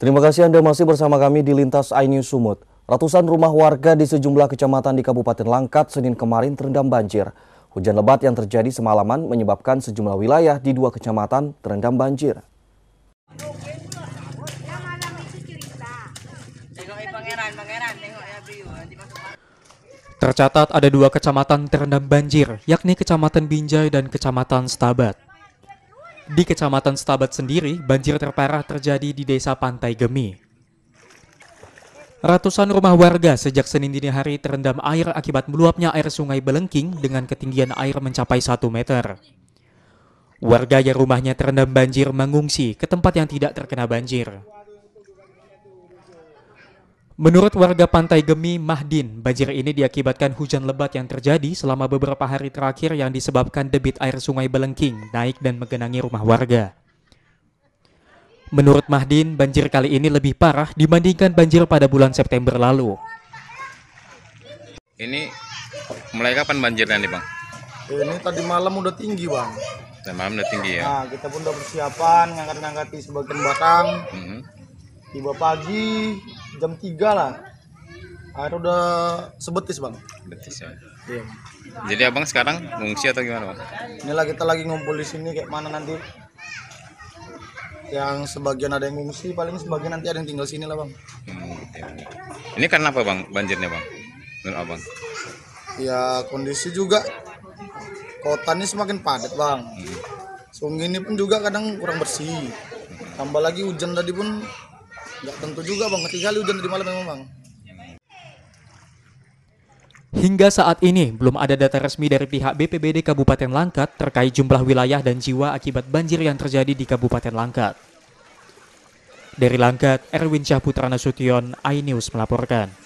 Terima kasih Anda masih bersama kami di Lintas iNews Sumut. Ratusan rumah warga di sejumlah kecamatan di Kabupaten Langkat Senin kemarin terendam banjir. Hujan lebat yang terjadi semalaman menyebabkan sejumlah wilayah di dua kecamatan terendam banjir. Tercatat ada dua kecamatan terendam banjir, yakni Kecamatan Binjai dan Kecamatan Stabat. Di Kecamatan Stabat sendiri, banjir terparah terjadi di Desa Pantai Gemi. Ratusan rumah warga sejak Senin dini hari terendam air akibat meluapnya air sungai Belengking dengan ketinggian air mencapai 1 meter. Warga yang rumahnya terendam banjir mengungsi ke tempat yang tidak terkena banjir. Menurut warga Pantai Gemi, Mahdin, banjir ini diakibatkan hujan lebat yang terjadi selama beberapa hari terakhir yang disebabkan debit air sungai Belengking naik dan menggenangi rumah warga. Menurut Mahdin, banjir kali ini lebih parah dibandingkan banjir pada bulan September lalu. Ini mulai kapan banjirnya nih Bang? Ini tadi malam udah tinggi Bang. Tadi malam udah tinggi ya? Nah, kita pun udah persiapan, ngangkat-ngangkati sebagian batang. Mm -hmm tiba pagi jam tiga lah air udah sebetis bang betis ya iya. jadi abang sekarang ngungsi atau gimana bang inilah kita lagi ngumpul di sini kayak mana nanti yang sebagian ada yang ngungsi paling sebagian nanti ada yang tinggal sini lah bang hmm, iya, iya. ini karena apa bang banjirnya bang menurut abang ya kondisi juga kota ini semakin padat bang hmm. sungai ini pun juga kadang kurang bersih hmm. tambah lagi hujan tadi pun Gak tentu juga bang ketiga kali hujan tadi malam memang bang Hingga saat ini, belum ada data resmi dari pihak BPBD Kabupaten Langkat terkait jumlah wilayah dan jiwa akibat banjir yang terjadi di Kabupaten Langkat. Dari Langkat, Erwin Syahputra Nasution, iNews melaporkan.